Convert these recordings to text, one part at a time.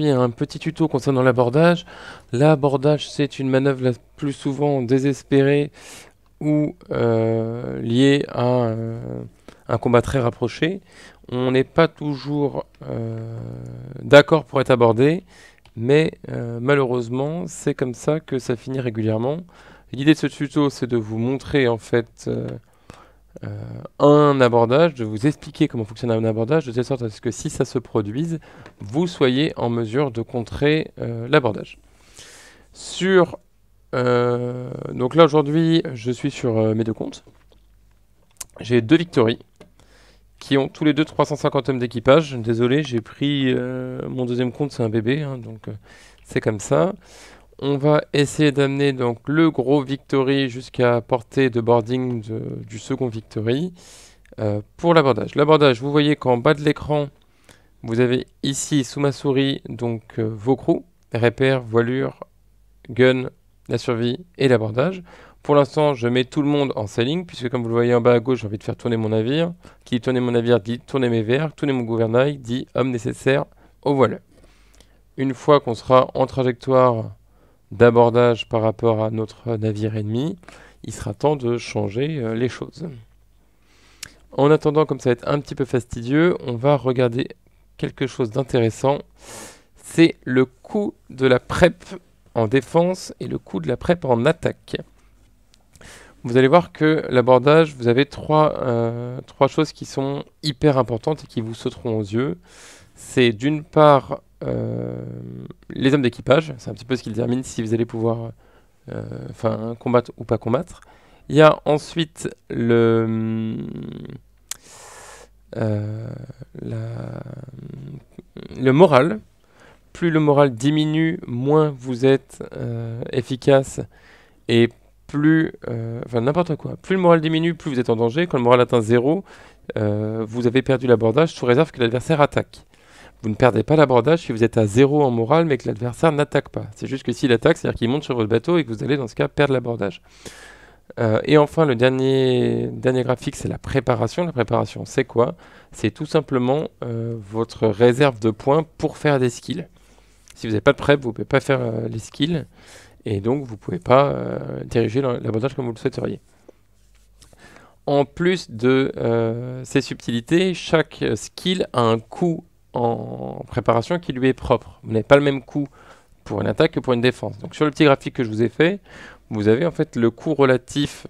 un petit tuto concernant l'abordage. L'abordage, c'est une manœuvre la plus souvent désespérée ou euh, liée à un, combat très rapproché. On n'est pas toujours euh, d'accord pour être abordé, mais euh, malheureusement, c'est comme ça que ça finit régulièrement. L'idée de ce tuto, c'est de vous montrer en fait euh, un abordage, de vous expliquer comment fonctionne un abordage, de telle sorte à ce que si ça se produise, vous soyez en mesure de contrer euh, l'abordage. Sur euh, donc là aujourd'hui je suis sur mes deux comptes. J'ai deux Victories, qui ont tous les deux 350 hommes d'équipage. Désolé, j'ai pris mon deuxième compte, c'est un bébé, hein, donc c'est comme ça. On va essayer d'amener donc le gros Victory jusqu'à portée de boarding du second Victory euh, pour l'abordage. L'abordage, vous voyez qu'en bas de l'écran, vous avez ici sous ma souris donc euh, vos crews, repères, voilure, gun, la survie et l'abordage. Pour l'instant, je mets tout le monde en sailing puisque comme vous le voyez en bas à gauche, j'ai envie de faire tourner mon navire. Qui tourne mon navire dit tourner mes verres, tourner mon gouvernail dit homme nécessaire au voile. Une fois qu'on sera en trajectoire d'abordage par rapport à notre navire ennemi, il sera temps de changer euh, les choses. En attendant, comme ça va être un petit peu fastidieux, on va regarder quelque chose d'intéressant. C'est le coût de la PrEP en défense et le coût de la PrEP en attaque. Vous allez voir que l'abordage, vous avez trois, euh, trois choses qui sont hyper importantes et qui vous sauteront aux yeux. C'est d'une part euh, les hommes d'équipage, c'est un petit peu ce qui détermine si vous allez pouvoir euh, enfin combattre ou pas combattre. Il y a ensuite le, euh, le moral. Plus le moral diminue, moins vous êtes efficace et plus, enfin n'importe quoi, plus le moral diminue, plus vous êtes en danger. Quand le moral atteint zéro, vous avez perdu l'abordage sous réserve que l'adversaire attaque. Vous ne perdez pas l'abordage si vous êtes à zéro en morale, mais que l'adversaire n'attaque pas. C'est juste que s'il attaque, c'est-à-dire qu'il monte sur votre bateau et que vous allez, dans ce cas, perdre l'abordage. Euh, et enfin, le dernier, dernier graphique, c'est la préparation. La préparation, c'est quoi C'est tout simplement euh, votre réserve de points pour faire des skills. Si vous n'avez pas de prep, vous ne pouvez pas faire euh, les skills. Et donc, vous ne pouvez pas diriger l'abordage comme vous le souhaiteriez. En plus de ces subtilités, chaque skill a un coût en préparation qui lui est propre. Vous n'avez pas le même coût pour une attaque que pour une défense. Donc sur le petit graphique que je vous ai fait, vous avez en fait le coût relatif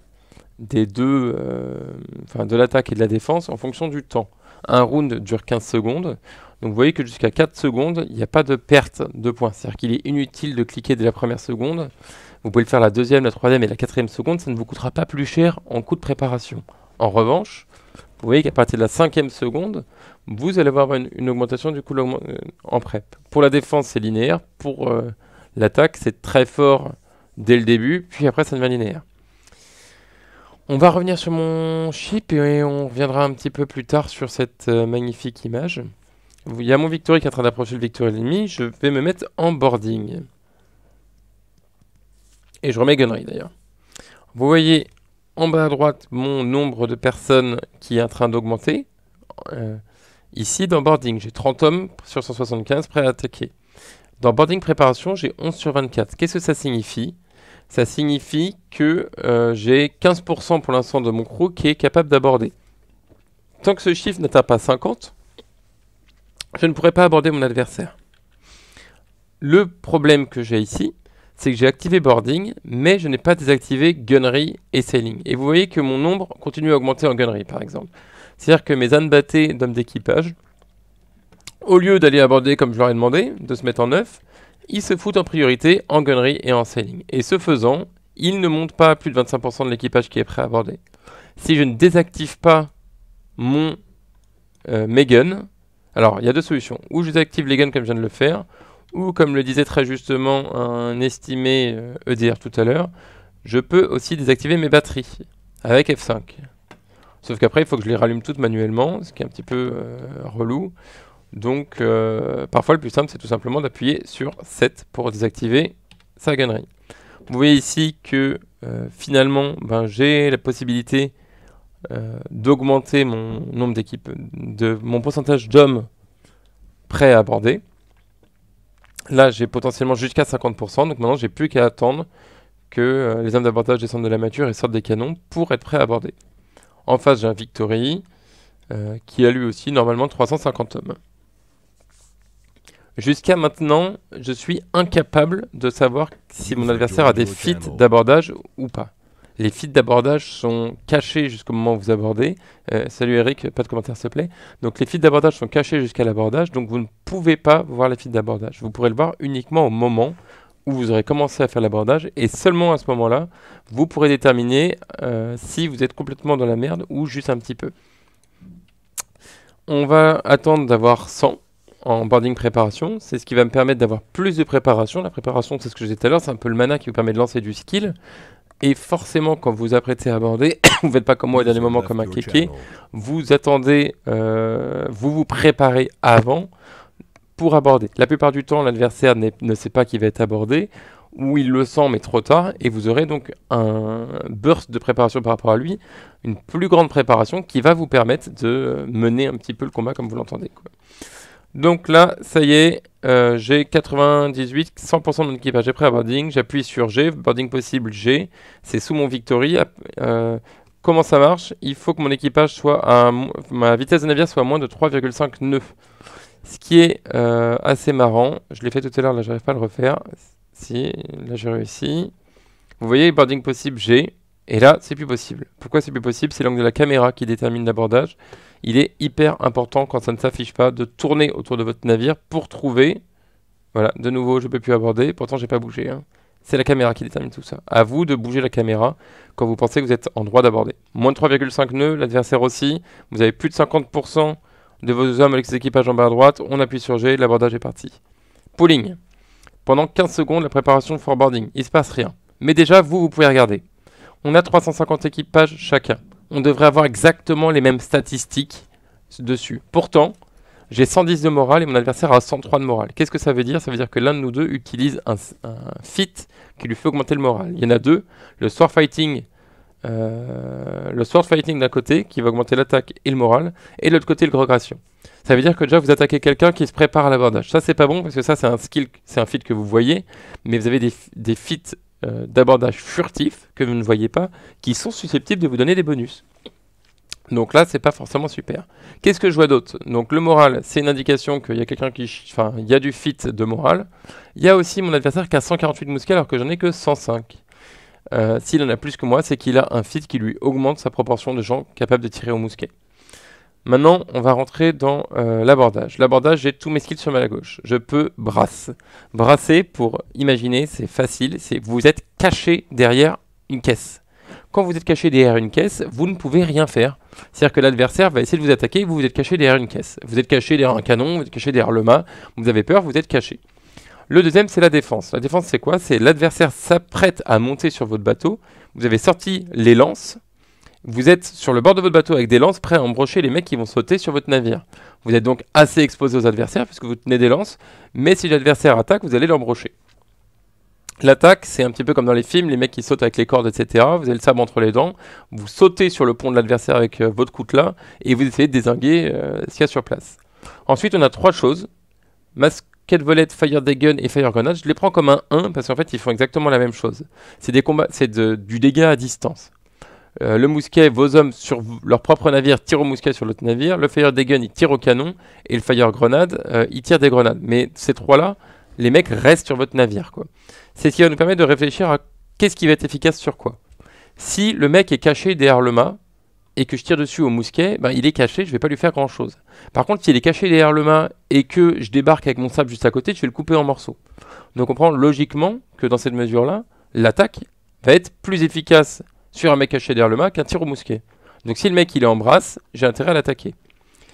des deux, euh, de l'attaque et de la défense en fonction du temps. Un round dure 15 secondes, donc vous voyez que jusqu'à 4 secondes, il n'y a pas de perte de points. C'est-à-dire qu'il est inutile de cliquer dès la première seconde. Vous pouvez le faire la deuxième, la troisième et la quatrième seconde, ça ne vous coûtera pas plus cher en coût de préparation. En revanche, vous voyez qu'à partir de la cinquième seconde, vous allez avoir une, augmentation du coup euh, en PrEP. Pour la défense, c'est linéaire. Pour euh, l'attaque, c'est très fort dès le début, puis après, ça devient linéaire. On va revenir sur mon chip et on reviendra un petit peu plus tard sur cette euh, magnifique image. Il y a mon Victory qui est en train d'approcher le Victory ennemi. Je vais me mettre en boarding. Et je remets Gunnery d'ailleurs. Vous voyez en bas à droite mon nombre de personnes qui est en train d'augmenter. Euh, ici, dans boarding, j'ai 30 hommes sur 175 prêts à attaquer. Dans boarding préparation, j'ai 11 sur 24. Qu'est-ce que ça signifie Ça signifie que euh, j'ai 15% pour l'instant de mon crew qui est capable d'aborder. Tant que ce chiffre n'atteint pas 50, je ne pourrai pas aborder mon adversaire. Le problème que j'ai ici, c'est que j'ai activé boarding, mais je n'ai pas désactivé gunnery et sailing. Et vous voyez que mon nombre continue à augmenter en gunnery, par exemple. C'est-à-dire que mes anbattés d'hommes d'équipage, au lieu d'aller aborder comme je leur ai demandé, de se mettre en neuf, ils se foutent en priorité en gunnery et en sailing. Et ce faisant, ils ne montent pas à plus de 25% de l'équipage qui est prêt à aborder. Si je ne désactive pas mon, euh, mes guns, alors il y a deux solutions. Ou je désactive les guns comme je viens de le faire, ou comme le disait très justement un estimé EDR euh, e tout à l'heure, je peux aussi désactiver mes batteries avec F5. Sauf qu'après, il faut que je les rallume toutes manuellement, ce qui est un petit peu euh, relou. Donc, euh, parfois, le plus simple, c'est tout simplement d'appuyer sur 7 pour désactiver sa gunnerie. Vous voyez ici que finalement, ben, j'ai la possibilité d'augmenter mon nombre d'équipes, de mon pourcentage d'hommes prêts à aborder. Là, j'ai potentiellement jusqu'à 50%, donc maintenant j'ai plus qu'à attendre que euh, les hommes d'abordage descendent de la mature et sortent des canons pour être prêts à aborder. En face, j'ai un Victory, euh, qui a lui aussi normalement 350 hommes. Jusqu'à maintenant, je suis incapable de savoir si mon adversaire a des feats d'abordage ou pas. Les feats d'abordage sont cachés jusqu'au moment où vous abordez. Euh, salut Eric, pas de commentaire s'il te plaît. Donc les feats d'abordage sont cachés jusqu'à l'abordage, donc vous ne pouvez pas voir les feats d'abordage. Vous pourrez le voir uniquement au moment où vous aurez commencé à faire l'abordage, et seulement à ce moment-là, vous pourrez déterminer euh, si vous êtes complètement dans la merde ou juste un petit peu. On va attendre d'avoir 100 en boarding préparation. C'est ce qui va me permettre d'avoir plus de préparation. La préparation, c'est ce que je disais tout à l'heure, c'est un peu le mana qui vous permet de lancer du skill. Et forcément, quand vous vous apprêtez à aborder, vous ne faites pas comme moi au dernier moment comme un kéké, vous attendez, euh, vous vous préparez avant pour aborder. La plupart du temps, l'adversaire ne sait pas qu'il va être abordé, ou il le sent mais trop tard, et vous aurez donc un burst de préparation par rapport à lui, une plus grande préparation qui va vous permettre de mener un petit peu le combat comme vous l'entendez. Donc là, ça y est, euh, j'ai 98, 100% de mon équipage est prêt à boarding. J'appuie sur G, boarding possible G. C'est sous mon victory. Euh, comment ça marche Il faut que mon équipage soit à ma vitesse de navire soit à moins de 3,59. Ce qui est euh, assez marrant. Je l'ai fait tout à l'heure, là, j'arrive pas à le refaire. Si, là, j'ai réussi. Vous voyez, boarding possible G. Et là, c'est plus possible. Pourquoi c'est plus possible C'est l'angle de la caméra qui détermine l'abordage il est hyper important quand ça ne s'affiche pas de tourner autour de votre navire pour trouver. Voilà, de nouveau, je ne peux plus aborder, pourtant j'ai pas bougé. Hein. C'est la caméra qui détermine tout ça. À vous de bouger la caméra quand vous pensez que vous êtes en droit d'aborder. Moins de 3,5 nœuds, l'adversaire aussi. Vous avez plus de 50% de vos hommes avec ses équipages en bas à droite. On appuie sur G, l'abordage est parti. Pooling. Pendant 15 secondes, la préparation boarding. Il se passe rien. Mais déjà, vous, vous pouvez regarder. On a 350 équipages chacun on devrait avoir exactement les mêmes statistiques dessus. Pourtant, j'ai 110 de morale et mon adversaire a 103 de morale. Qu'est-ce que ça veut dire Ça veut dire que l'un de nous deux utilise un, fit qui lui fait augmenter le moral. Il y en a deux, le sword fighting, euh, le sword fighting d'un côté qui va augmenter l'attaque et le moral, et de l'autre côté le progression. Ça veut dire que déjà vous attaquez quelqu'un qui se prépare à l'abordage. Ça c'est pas bon parce que ça c'est un skill, c'est un fit que vous voyez, mais vous avez des, des fits euh, d'abordage furtif que vous ne voyez pas, qui sont susceptibles de vous donner des bonus. Donc là, c'est pas forcément super. Qu'est-ce que je vois d'autre Donc le moral, c'est une indication qu'il y a quelqu'un qui... Enfin, il du fit de moral. Il y a aussi mon adversaire qui a 148 mousquets alors que j'en ai que 105. Euh, s'il en a plus que moi, c'est qu'il a un fit qui lui augmente sa proportion de gens capables de tirer au mousquet. Maintenant, on va rentrer dans euh, l'abordage. L'abordage, j'ai tous mes skills sur ma gauche. Je peux brasse. Brasser, pour imaginer, c'est facile. C'est vous êtes caché derrière une caisse. Quand vous êtes caché derrière une caisse, vous ne pouvez rien faire. C'est-à-dire que l'adversaire va essayer de vous attaquer et vous vous êtes caché derrière une caisse. Vous êtes caché derrière un canon, vous êtes caché derrière le mât. Vous avez peur, vous êtes caché. Le deuxième, c'est la défense. La défense, c'est quoi C'est l'adversaire s'apprête à monter sur votre bateau. Vous avez sorti les lances vous êtes sur le bord de votre bateau avec des lances, prêts à embrocher les mecs qui vont sauter sur votre navire. Vous êtes donc assez exposé aux adversaires puisque vous tenez des lances, mais si l'adversaire attaque, vous allez l'embrocher. L'attaque, c'est un petit peu comme dans les films, les mecs qui sautent avec les cordes, etc. Vous avez le sabre entre les dents, vous sautez sur le pont de l'adversaire avec euh, votre coutelas et vous essayez de désinguer euh, ce qu'il y a sur place. Ensuite, on a trois choses. Masquette Volette, Fire Gun et Fire Grenade. Je les prends comme un 1 parce qu'en fait, ils font exactement la même chose. C'est des combats, c'est du dégât à distance. Euh, le mousquet, vos hommes sur leur propre navire tirent au mousquet sur l'autre navire. Le fire des guns, il tire au canon. Et le fire grenade, euh, il tire des grenades. Mais ces trois-là, les mecs restent sur votre navire. quoi. C'est ce qui va nous permettre de réfléchir à qu'est-ce qui va être efficace sur quoi. Si le mec est caché derrière le mât et que je tire dessus au mousquet, ben, il est caché, je vais pas lui faire grand-chose. Par contre, s'il est caché derrière le mât et que je débarque avec mon sable juste à côté, je vais le couper en morceaux. Donc on comprend logiquement que dans cette mesure-là, l'attaque va être plus efficace sur un mec caché derrière le mac, un tir au mousquet. Donc si le mec il est en j'ai intérêt à l'attaquer.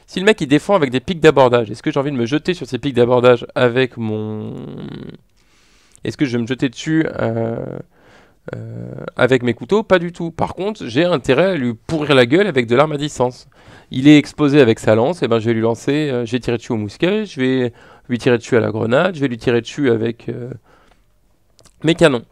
Si le mec il défend avec des pics d'abordage, est-ce que j'ai envie de me jeter sur ces pics d'abordage avec mon. Est-ce que je vais me jeter dessus euh, euh, avec mes couteaux Pas du tout. Par contre, j'ai intérêt à lui pourrir la gueule avec de l'arme à distance. Il est exposé avec sa lance, et eh ben je vais lui lancer. Euh, j'ai tiré dessus au mousquet, je vais lui tirer dessus à la grenade, je vais lui tirer dessus avec mes canons.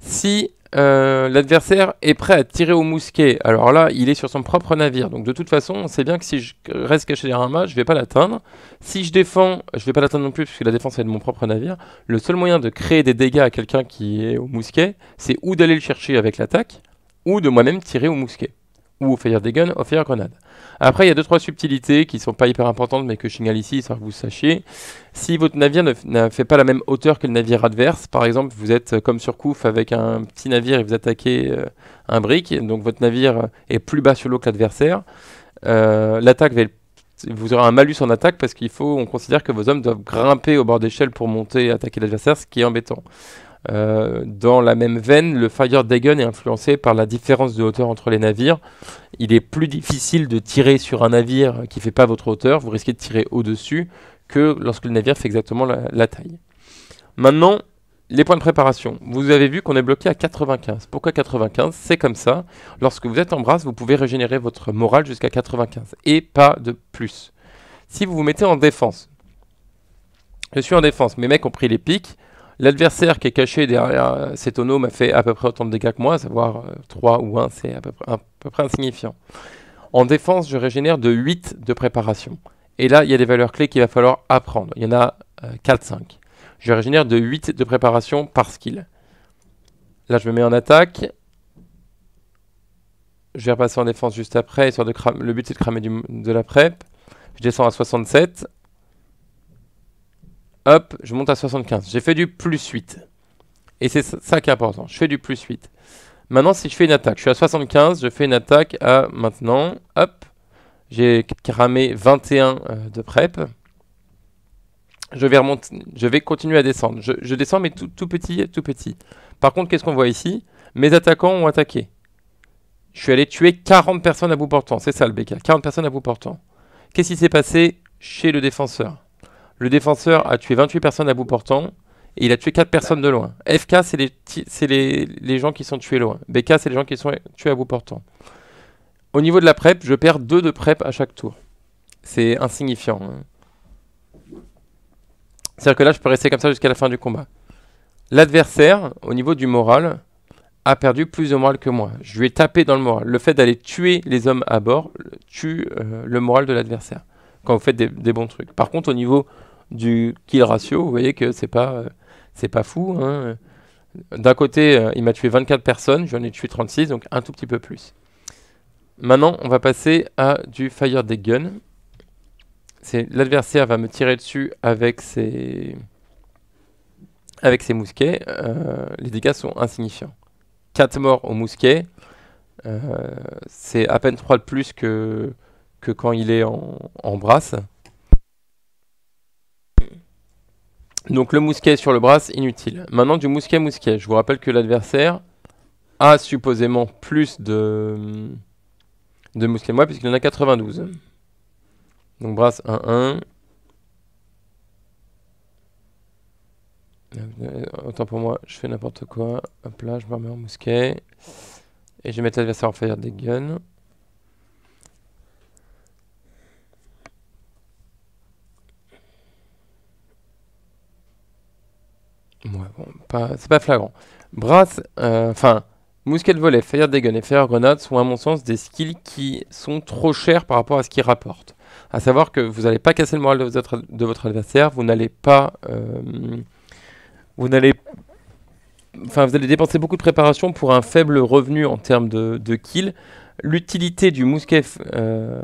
Si euh, l'adversaire est prêt à tirer au mousquet. Alors là, il est sur son propre navire. Donc de toute façon, on sait bien que si je reste caché derrière un mât, je vais pas l'atteindre. Si je défends, je ne vais pas l'atteindre non plus, puisque la défense est de mon propre navire. Le seul moyen de créer des dégâts à quelqu'un qui est au mousquet, c'est ou d'aller le chercher avec l'attaque, ou de moi-même tirer au mousquet. Ou au fire des guns, au fire grenade. Après, il y a deux trois subtilités qui sont pas hyper importantes, mais que je signale ici, histoire que vous sachiez. Si votre navire ne, fait pas la même hauteur que le navire adverse, par exemple, vous êtes euh, comme sur Couf avec un petit navire et vous attaquez euh, un brick, donc votre navire euh, est plus bas sur l'eau que l'adversaire, l'attaque va vous aurez un malus en attaque parce qu'il faut, on considère que vos hommes doivent grimper au bord d'échelle pour monter et attaquer l'adversaire, ce qui est embêtant. Euh, dans la même veine, le Fire Dagon est influencé par la différence de hauteur entre les navires. Il est plus difficile de tirer sur un navire qui ne fait pas votre hauteur, vous risquez de tirer au-dessus, que lorsque le navire fait exactement la, la, taille. Maintenant, les points de préparation. Vous avez vu qu'on est bloqué à 95. Pourquoi 95 C'est comme ça. Lorsque vous êtes en brasse, vous pouvez régénérer votre morale jusqu'à 95 et pas de plus. Si vous vous mettez en défense, je suis en défense, mes mecs ont pris les pics, L'adversaire qui est caché derrière euh, cet ono m'a fait à peu près autant de dégâts que moi, à savoir 3 euh, ou 1, c'est à, peu, près, insignifiant. En défense, je régénère de 8 de préparation. Et là, il y a des valeurs clés qu'il va falloir apprendre. Il y en a 4-5. Euh, je régénère de 8 de préparation par skill. Là, je me mets en attaque. Je vais repasser en défense juste après, de le but c'est de cramer de la prep. Je descends à 67. Hop, je monte à 75. J'ai fait du plus 8. Et c'est ça qui est important. Je fais du plus 8. Maintenant, si je fais une attaque, je suis à 75, je fais une attaque à maintenant. Hop, j'ai cramé 21 euh, de prep. Je vais, je vais continuer à descendre. Je, descends, mais tout, tout, petit, tout petit. Par contre, qu'est-ce qu'on voit ici Mes attaquants ont attaqué. Je suis allé tuer 40 personnes à bout portant. C'est ça le BK, 40 personnes à bout portant. Qu'est-ce qui s'est passé chez le défenseur le défenseur a tué 28 personnes à bout portant et il a tué 4 personnes de loin. FK, c'est les, gens qui sont tués loin. BK, c'est les gens qui sont tués à bout portant. Au niveau de la prep, je perds 2 de prep à chaque tour. C'est insignifiant. Hein. C'est-à-dire que là, je peux rester comme ça jusqu'à la fin du combat. L'adversaire, au niveau du moral, a perdu plus de moral que moi. Je lui ai tapé dans le moral. Le fait d'aller tuer les hommes à bord tue euh, le moral de l'adversaire quand vous faites des, des bons trucs. Par contre, au niveau du kill ratio, vous voyez que c'est pas, euh, c'est pas fou. Hein. D'un côté, euh, il m'a tué 24 personnes, j'en ai tué 36, donc un tout petit peu plus. Maintenant, on va passer à du Fire Deck Gun. L'adversaire va me tirer dessus avec ses, avec ses mousquets. Euh, les dégâts sont insignifiants. 4 morts au mousquet. c'est à peine 3 de plus que, que quand il est en brasse. Donc le mousquet sur le bras, inutile. Maintenant du mousquet mousquet. Je vous rappelle que l'adversaire a supposément plus de, de mousquet moi puisqu'il en a 92. Donc bras 1-1. Autant pour moi, je fais n'importe quoi. Hop là, je me remets en mousquet. Et je vais mettre l'adversaire en fire des gun, pas, c'est pas flagrant. Brass, euh, enfin, mousquet de volet, fire des guns et fire grenade sont à mon sens des skills qui sont trop chers par rapport à ce qu'ils rapportent. À savoir que vous n'allez pas casser le moral de votre, de votre adversaire, vous n'allez pas, euh, vous n'allez, enfin, vous allez dépenser beaucoup de préparation pour un faible revenu en termes de, de kill. L'utilité du mousquet euh,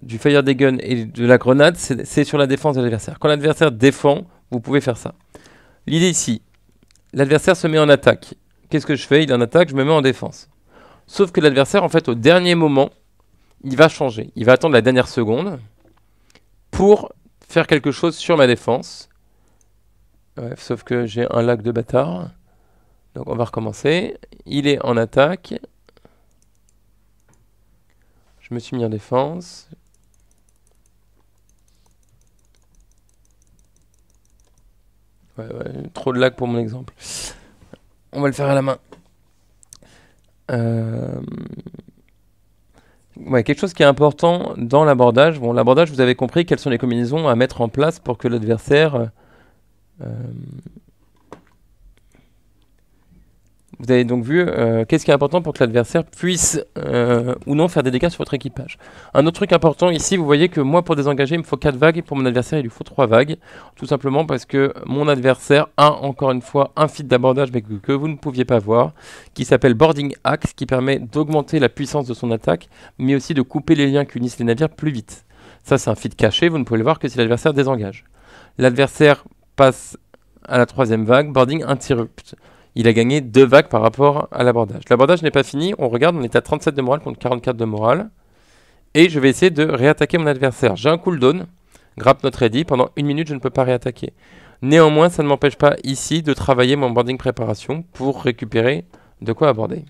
du fire des guns et de la grenade, c'est sur la défense de l'adversaire. Quand l'adversaire défend, vous pouvez faire ça. L'idée ici, l'adversaire se met en attaque. Qu'est-ce que je fais Il est en attaque, je me mets en défense. Sauf que l'adversaire, en fait, au dernier moment, il va changer. Il va attendre la dernière seconde pour faire quelque chose sur ma défense. sauf que j'ai un lac de bâtard. Donc on va recommencer. Il est en attaque. Je me suis mis en défense. Trop de lag pour mon exemple. On va le faire à la main. Euh, ouais, quelque chose qui est important dans l'abordage. Bon, l'abordage, vous avez compris quelles sont les combinaisons à mettre en place pour que l'adversaire euh, vous avez donc vu euh, qu'est-ce qui est important pour que l'adversaire puisse euh, ou non faire des dégâts sur votre équipage. Un autre truc important ici, vous voyez que moi pour désengager il me faut 4 vagues et pour mon adversaire il lui faut 3 vagues. Tout simplement parce que mon adversaire a encore une fois un feed d'abordage que vous ne pouviez pas voir qui s'appelle Boarding Axe qui permet d'augmenter la puissance de son attaque mais aussi de couper les liens qui unissent les navires plus vite. Ça c'est un feed caché, vous ne pouvez le voir que si l'adversaire désengage. L'adversaire passe à la troisième vague, boarding interrupt il a gagné deux vagues par rapport à l'abordage. L'abordage n'est pas fini, on regarde, on est à 37 de morale contre 44 de morale. Et je vais essayer de réattaquer mon adversaire. J'ai un cooldown, grappe notre ready, pendant une minute je ne peux pas réattaquer. Néanmoins, ça ne m'empêche pas ici de travailler mon boarding préparation pour récupérer de quoi aborder.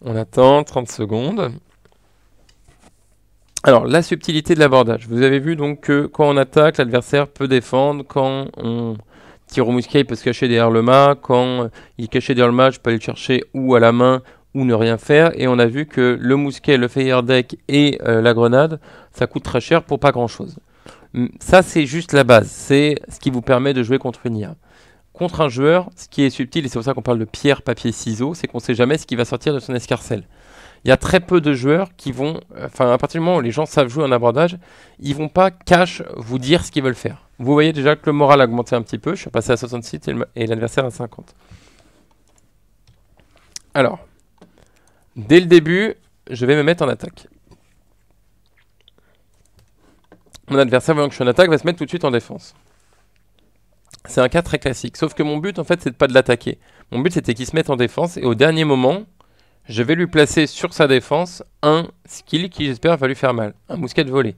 On attend 30 secondes. Alors, la subtilité de l'abordage. Vous avez vu donc que quand on attaque, l'adversaire peut défendre. Quand on tire au mousquet, il peut se cacher derrière le mât. Quand il est caché derrière le mât, je peux aller le chercher ou à la main ou ne rien faire. Et on a vu que le mousquet, le fire deck et euh, la grenade, ça coûte très cher pour pas grand chose. Ça, c'est juste la base. C'est ce qui vous permet de jouer contre une IA. Contre un joueur, ce qui est subtil, et c'est pour ça qu'on parle de pierre, papier, ciseaux, c'est qu'on ne sait jamais ce qui va sortir de son escarcelle il y a très peu de joueurs qui vont, enfin à partir du moment où les gens savent jouer un abordage, ils vont pas cash vous dire ce qu'ils veulent faire. Vous voyez déjà que le moral a augmenté un petit peu, je suis passé à 66 et l'adversaire à 50. Alors, dès le début, je vais me mettre en attaque. Mon adversaire, voyant que je suis en attaque, va se mettre tout de suite en défense. C'est un cas très classique, sauf que mon but en fait c'est de pas de l'attaquer. Mon but c'était qu'il se mette en défense et au dernier moment, je vais lui placer sur sa défense un skill qui, j'espère, va lui faire mal. Un mousquet de volée.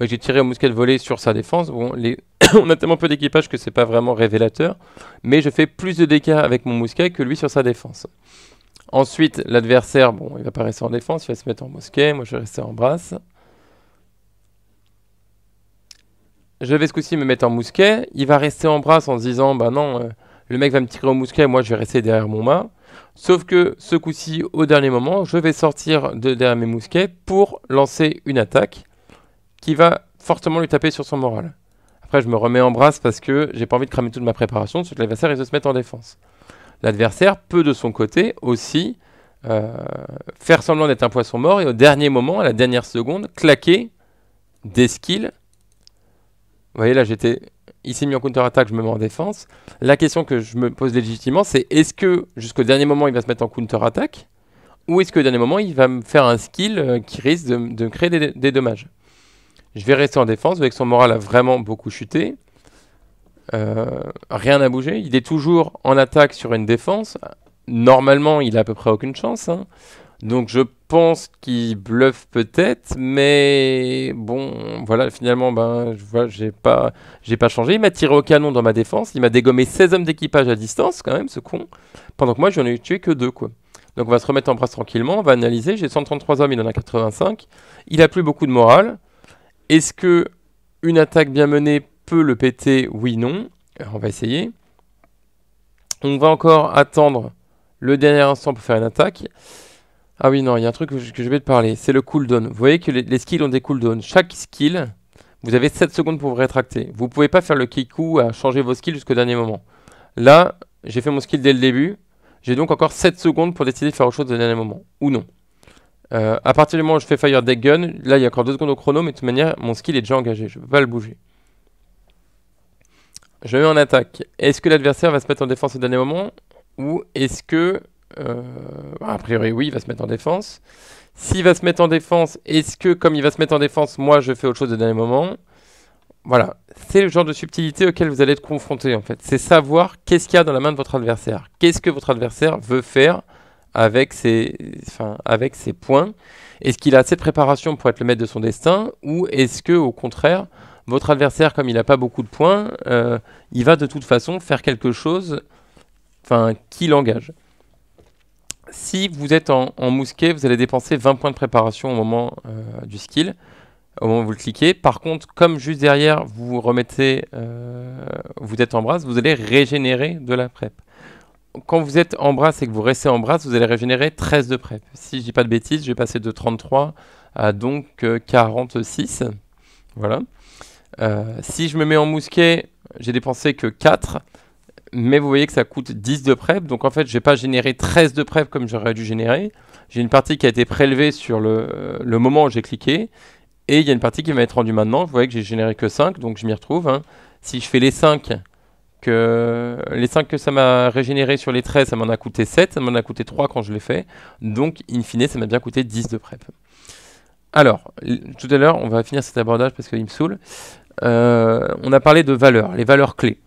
J'ai tiré un mousquet de volée sur sa défense. Bon, on a tellement peu d'équipage que c'est pas vraiment révélateur. Mais je fais plus de dégâts avec mon mousquet que lui sur sa défense. Ensuite, l'adversaire, bon, il va pas rester en défense, il va se mettre en mousquet. Moi, je vais rester en brasse. je vais ce coup-ci me mettre en mousquet. Il va rester en brasse en se disant, bah non, euh, le mec va me tirer au mousquet, moi je vais rester derrière mon mât. Sauf que ce coup-ci, au dernier moment, je vais sortir de derrière mes mousquets pour lancer une attaque qui va fortement lui taper sur son moral. Après, je me remets en brasse parce que j'ai pas envie de cramer toute ma préparation, parce que l'adversaire risque de se mettre en défense. L'adversaire peut de son côté aussi euh, faire semblant d'être un poisson mort et au dernier moment, à la dernière seconde, claquer des skills. Vous voyez là, j'étais il s'est mis en counter-attaque, je me mets en défense. La question que je me pose légitimement, c'est est-ce que jusqu'au dernier moment, il va se mettre en counter-attaque Ou est-ce qu'au dernier moment, il va me faire un skill euh, qui risque de, créer des, dommages Je vais rester en défense, vu que son moral a vraiment beaucoup chuté. Euh, rien n'a bougé. Il est toujours en attaque sur une défense. Normalement, il a à peu près aucune chance. Hein. Donc je pense qu'il bluffe peut-être, mais bon, voilà, finalement, ben, je vois, j'ai pas, j'ai pas changé. Il m'a tiré au canon dans ma défense, il m'a dégommé 16 hommes d'équipage à distance, quand même, ce con, pendant que moi, j'en ai tué que deux, quoi. Donc on va se remettre en place tranquillement, on va analyser, j'ai 133 hommes, il en a 85, il a plus beaucoup de morale. Est-ce que une attaque bien menée peut le péter Oui, non. on va essayer. On va encore attendre le dernier instant pour faire une attaque. Ah oui, non, il y a un truc que je, vais te parler, c'est le cooldown. Vous voyez que les, skills ont des cooldowns. Chaque skill, vous avez 7 secondes pour vous rétracter. Vous ne pouvez pas faire le kiku à changer vos skills jusqu'au dernier moment. Là, j'ai fait mon skill dès le début. J'ai donc encore 7 secondes pour décider de faire autre chose au dernier moment, ou non. Euh, à partir du moment où je fais Fire Deck Gun, là il y a encore 2 secondes au chrono, mais de toute manière, mon skill est déjà engagé, je ne peux pas le bouger. Je mets en attaque. Est-ce que l'adversaire va se mettre en défense au dernier moment Ou est-ce que euh, a priori, oui, il va se mettre en défense. S'il va se mettre en défense, est-ce que comme il va se mettre en défense, moi je fais autre chose au dernier moment Voilà, c'est le genre de subtilité auquel vous allez être confronté en fait. C'est savoir qu'est-ce qu'il y a dans la main de votre adversaire. Qu'est-ce que votre adversaire veut faire avec ses, enfin, avec ses points Est-ce qu'il a assez de préparation pour être le maître de son destin Ou est-ce que au contraire, votre adversaire, comme il n'a pas beaucoup de points, euh, il va de toute façon faire quelque chose enfin, qui l'engage si vous êtes en, mousquet, vous allez dépenser 20 points de préparation au moment euh, du skill, au moment où vous le cliquez. Par contre, comme juste derrière, vous remettez, euh, vous êtes en brasse, vous allez régénérer de la prep. Quand vous êtes en brasse et que vous restez en brasse, vous allez régénérer 13 de prep. Si je dis pas de bêtises, j'ai passé de 33 à donc 46. Euh, voilà. si je me mets en mousquet, j'ai dépensé que 4 mais vous voyez que ça coûte 10 de prep. Donc en fait, je n'ai pas généré 13 de prep comme j'aurais dû générer. J'ai une partie qui a été prélevée sur euh, le, moment où j'ai cliqué. Et il y a une partie qui va être rendue maintenant. Vous voyez que j'ai généré que 5, donc je m'y retrouve. Hein. Si je fais les 5 que, les 5 que ça m'a régénéré sur les 13, ça m'en a coûté 7. Ça m'en a coûté 3 quand je l'ai fait. Donc in fine, ça m'a bien coûté 10 de prep. Alors, tout à l'heure, on va finir cet abordage parce qu'il me saoule. Euh, on a parlé de valeurs, les valeurs clés.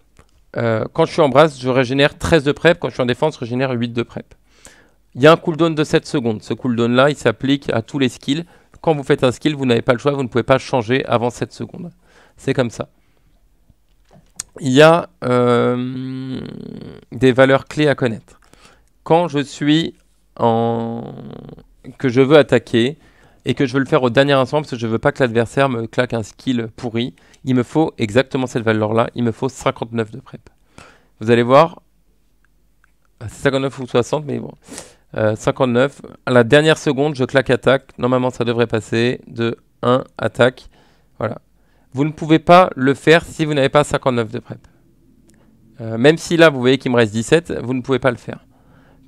Euh, quand je suis en brasse, je régénère 13 de prep. Quand je suis en défense, je régénère 8 de prep. Il y a un cooldown de 7 secondes. Ce cooldown-là, il s'applique à tous les skills. Quand vous faites un skill, vous n'avez pas le choix, vous ne pouvez pas changer avant 7 secondes. C'est comme ça. Il y a euh, des valeurs clés à connaître. Quand je suis en... que je veux attaquer, et que je veux le faire au dernier instant parce que je veux pas que l'adversaire me claque un skill pourri. Il me faut exactement cette valeur-là. Il me faut 59 de prep. Vous allez voir, 59 ah, ou 60, mais bon. 59. Euh, à la dernière seconde, je claque attaque. Normalement, ça devrait passer de 1 attaque. Voilà. Vous ne pouvez pas le faire si vous n'avez pas 59 de prep. Euh, même si là, vous voyez qu'il me reste 17, vous ne pouvez pas le faire.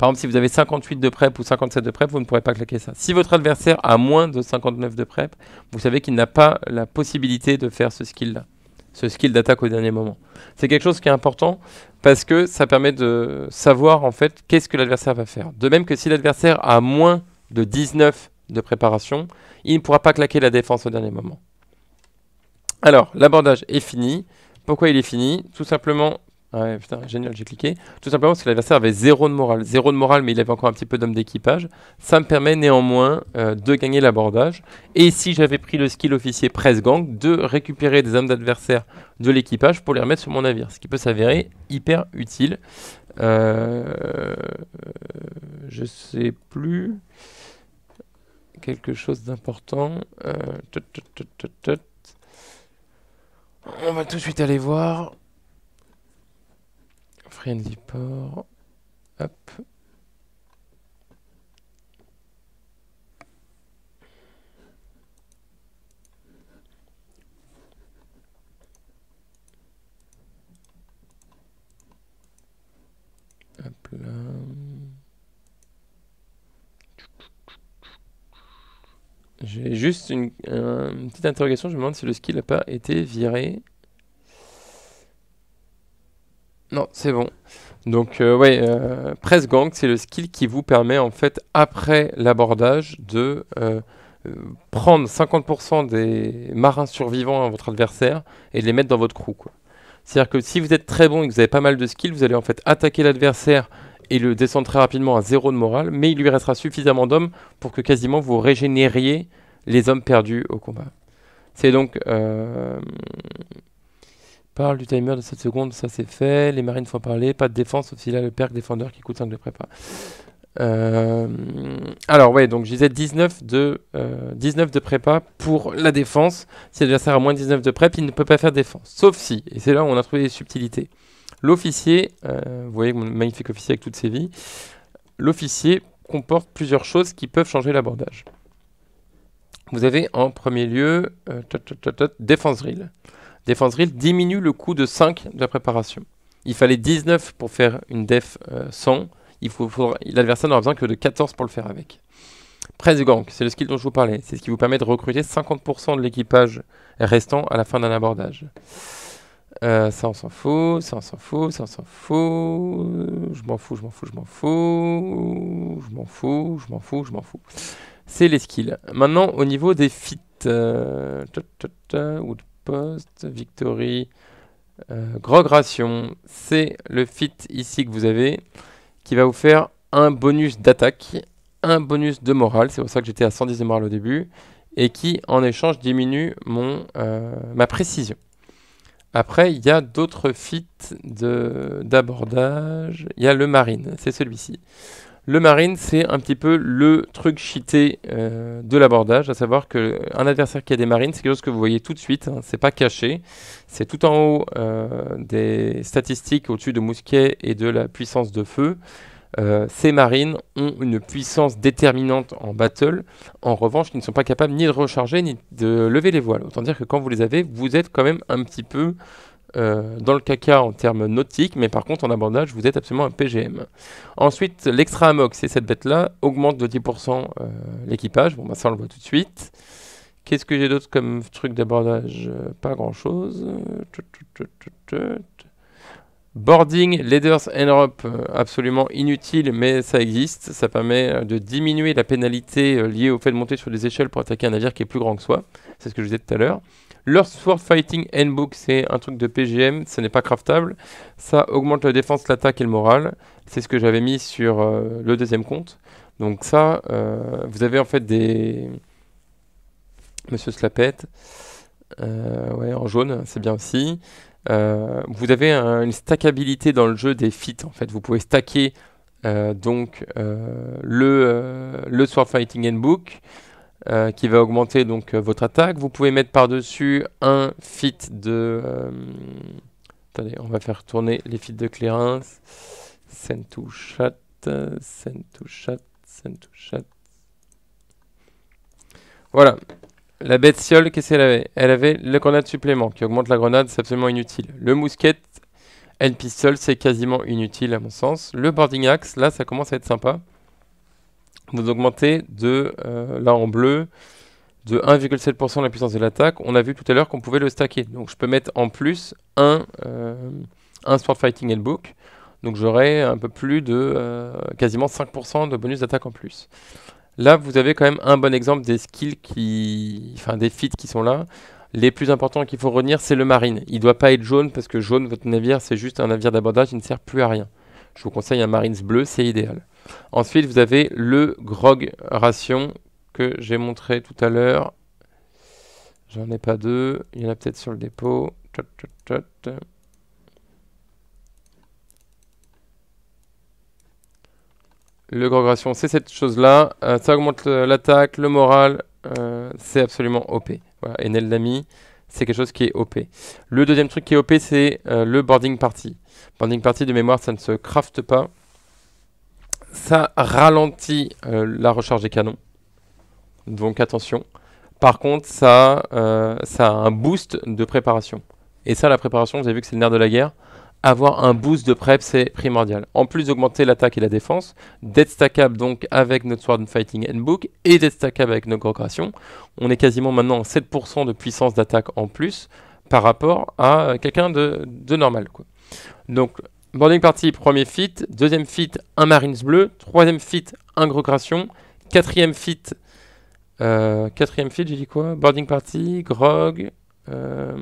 Par exemple, si vous avez 58 de PrEP ou 57 de PrEP, vous ne pourrez pas claquer ça. Si votre adversaire a moins de 59 de PrEP, vous savez qu'il n'a pas la possibilité de faire ce skill-là, ce skill d'attaque au dernier moment. C'est quelque chose qui est important parce que ça permet de savoir en fait qu'est-ce que l'adversaire va faire. De même que si l'adversaire a moins de 19 de préparation, il ne pourra pas claquer la défense au dernier moment. Alors, l'abordage est fini. Pourquoi il est fini Tout simplement ah ouais, putain, génial, j'ai cliqué. Tout simplement parce que l'adversaire avait zéro de morale. Zéro de morale, mais il avait encore un petit peu d'hommes d'équipage. Ça me permet néanmoins euh, de gagner l'abordage. Et si j'avais pris le skill officier presse gang, de récupérer des hommes d'adversaire de l'équipage pour les remettre sur mon navire. Ce qui peut s'avérer hyper utile. Euh, je sais plus. Quelque chose d'important. Euh, On va tout de suite aller voir. Port. Hop. Hop là. J'ai juste une, une, petite interrogation, je me demande si le skill n'a pas été viré. c'est bon. Donc, euh, ouais, euh, press gang, c'est le skill qui vous permet, en fait, après l'abordage, de euh, prendre 50% des marins survivants à votre adversaire et de les mettre dans votre crew. C'est-à-dire que si vous êtes très bon et que vous avez pas mal de skills, vous allez en fait attaquer l'adversaire et le descendre très rapidement à zéro de morale, mais il lui restera suffisamment d'hommes pour que quasiment vous régénériez les hommes perdus au combat. C'est donc du timer de 7 secondes, ça c'est fait. Les marines font parler, pas de défense, sauf s'il a le perk défendeur qui coûte 5 de prépa. Euh, alors ouais, donc je disais 19 de, 19 euh, de prépa pour la défense. Si l'adversaire a moins 19 de prépa, il ne peut pas faire défense. Sauf si, et c'est là où on a trouvé des subtilités. L'officier, euh, vous voyez mon magnifique officier avec toutes ses vies, l'officier comporte plusieurs choses qui peuvent changer l'abordage. Vous avez en premier lieu défense drill. Défense Drill diminue le coût de 5 de la préparation. Il fallait 19 pour faire une def 100. Euh, l'adversaire n'aura besoin que de 14 pour le faire avec. Press Gank, c'est le skill dont je vous parlais. C'est ce qui vous permet de recruter 50% de l'équipage restant à la fin d'un abordage. Euh, ça on s'en fout, ça on s'en fout, ça on s'en fout. Je m'en fous, je m'en fous, je m'en fous. Je m'en fous, je m'en fous, je m'en fous. C'est les skills. Maintenant, au niveau des feats, euh, Post, Victory. Euh, Grogration, c'est le fit ici que vous avez qui va vous faire un bonus d'attaque, un bonus de morale, c'est pour ça que j'étais à 110 de morale au début, et qui en échange diminue mon, euh, ma précision. Après, il y a d'autres feats d'abordage. Il y a le marine, c'est celui-ci. Le marine, c'est un petit peu le truc cheaté euh, de l'abordage, à savoir qu'un adversaire qui a des marines, c'est quelque chose que vous voyez tout de suite, hein. c'est pas caché. C'est tout en haut euh, des statistiques au-dessus de mousquet et de la puissance de feu. Euh, ces marines ont une puissance déterminante en battle. En revanche, ils ne sont pas capables ni de recharger ni de lever les voiles. Autant dire que quand vous les avez, vous êtes quand même un petit peu euh, dans le caca en termes nautiques, mais par contre en abordage, vous êtes absolument un PGM. Ensuite, l'extra amox c'est cette bête-là, augmente de 10% euh, l'équipage. Bon, bah ça on le voit tout de suite. Qu'est-ce que j'ai d'autre comme truc d'abordage euh, Pas grand-chose. Boarding, Leaders and Europe, absolument inutile, mais ça existe. Ça permet de diminuer la pénalité liée au fait de monter sur des échelles pour attaquer un navire qui est plus grand que soi. C'est ce que je disais tout à l'heure. Leur Sword Fighting Handbook, c'est un truc de PGM, ce n'est pas craftable. Ça augmente la défense, l'attaque et le moral. C'est ce que j'avais mis sur euh, le deuxième compte. Donc ça, euh, vous avez en fait des... Monsieur Slapette. Euh, ouais, en jaune, c'est bien aussi. vous avez une stackabilité dans le jeu des feats, en fait. Vous pouvez stacker donc le, le Sword Fighting Handbook, euh, qui va augmenter donc euh, votre attaque. Vous pouvez mettre par-dessus un fit de... Euh, attendez, on va faire tourner les fit de clairance. Send to chat, send chat, Voilà. La bête bestiole, qu'est-ce qu'elle avait Elle avait le grenade supplément qui augmente la grenade, c'est absolument inutile. Le mousquet, une pistole, c'est quasiment inutile à mon sens. Le boarding axe, là, ça commence à être sympa vous augmentez de, euh, là en bleu, de 1,7% la puissance de l'attaque. On a vu tout à l'heure qu'on pouvait le stacker. Donc je peux mettre en plus un, euh, un Sword Fighting Handbook. Donc j'aurai un peu plus de euh, quasiment 5% de bonus d'attaque en plus. Là, vous avez quand même un bon exemple des skills qui. Enfin, des feats qui sont là. Les plus importants qu'il faut retenir, c'est le marine. Il ne doit pas être jaune parce que jaune, votre navire, c'est juste un navire d'abordage, il ne sert plus à rien. Je vous conseille un Marines bleu, c'est idéal. Ensuite, vous avez le Grog Ration que j'ai montré tout à l'heure. J'en ai pas deux. Il y en a peut-être sur le dépôt. Le Grog Ration, c'est cette chose-là. Euh, ça augmente l'attaque, le moral. Euh, c'est absolument OP. Voilà, Enel c'est quelque chose qui est OP. Le deuxième truc qui est OP, c'est euh, le boarding party. Boarding party de mémoire, ça ne se crafte pas. Ça ralentit euh, la recharge des canons. Donc attention. Par contre, ça, euh, ça a un boost de préparation. Et ça, la préparation, vous avez vu que c'est le nerf de la guerre avoir un boost de prep, c'est primordial. En plus d'augmenter l'attaque et la défense, d'être stackable donc avec notre Sword Fighting Handbook et d'être stackable avec nos Grogration, on est quasiment maintenant 7% de puissance d'attaque en plus par rapport à quelqu'un de, normal. Quoi. Donc, boarding party, premier fit, deuxième fit, un Marines bleu, troisième fit, un Grogration. quatrième fit, euh, quatrième fit, j'ai dit quoi Boarding party, Grog, euh,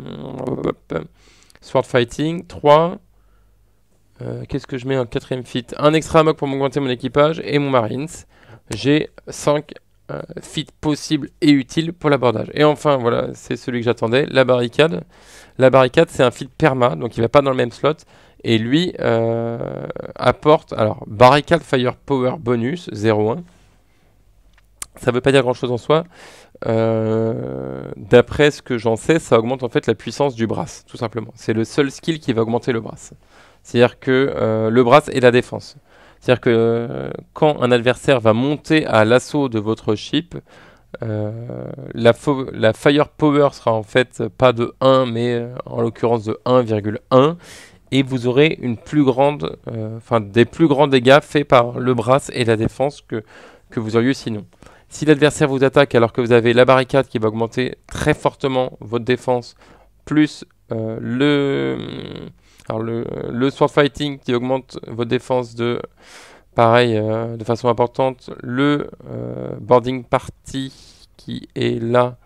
Sword Fighting, 3, euh, qu'est-ce que je mets en quatrième fit Un extra mock pour m'augmenter mon équipage et mon marines. J'ai 5 euh, fit possibles et utiles pour l'abordage. Et enfin, voilà, c'est celui que j'attendais, la barricade. La barricade, c'est un fit perma, donc il va pas dans le même slot. Et lui euh, apporte, alors, barricade fire power bonus 0.1. Ça ne veut pas dire grand chose en soi. D'après ce que j'en sais, ça augmente en fait la puissance du brass, tout simplement. C'est le seul skill qui va augmenter le brass. C'est-à-dire que euh, le brass et la défense. C'est-à-dire que euh, quand un adversaire va monter à l'assaut de votre ship, euh, la, la power sera en fait pas de 1, mais en l'occurrence de 1,1 et vous aurez une plus grande, enfin des plus grands dégâts faits par le brass et la défense que, que vous auriez sinon. Si l'adversaire vous attaque alors que vous avez la barricade qui va augmenter très fortement votre défense, plus le, le, le Sword Fighting qui augmente vos défenses de pareil euh, de façon importante. Le euh, Boarding Party qui est là,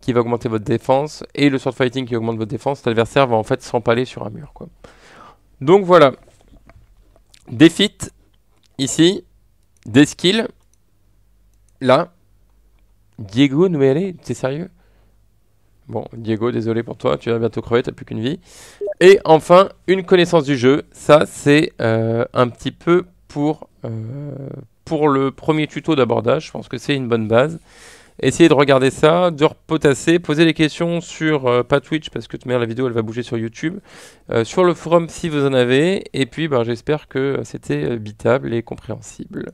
qui va augmenter votre défense. Et le Sword Fighting qui augmente votre défense. L'adversaire va en fait s'empaler sur un mur. Quoi. Donc voilà. Des ici. Des skills là. Diego Nouvelle, t'es sérieux Bon, Diego, désolé pour toi, tu vas bientôt crever, t'as plus qu'une vie. Et enfin, une connaissance du jeu. Ça, c'est euh, un petit peu pour, euh, pour le premier tuto d'abordage. Je pense que c'est une bonne base. Essayez de regarder ça, de repotasser, poser des questions sur, euh, pas Twitch, parce que de la vidéo, elle va bouger sur YouTube, sur le forum si vous en avez. Et puis, ben, j'espère que c'était bitable et compréhensible.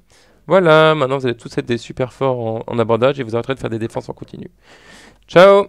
Voilà, maintenant, vous allez tous être des super forts en, abordage et vous arrêterez de faire des défenses en continu. Ciao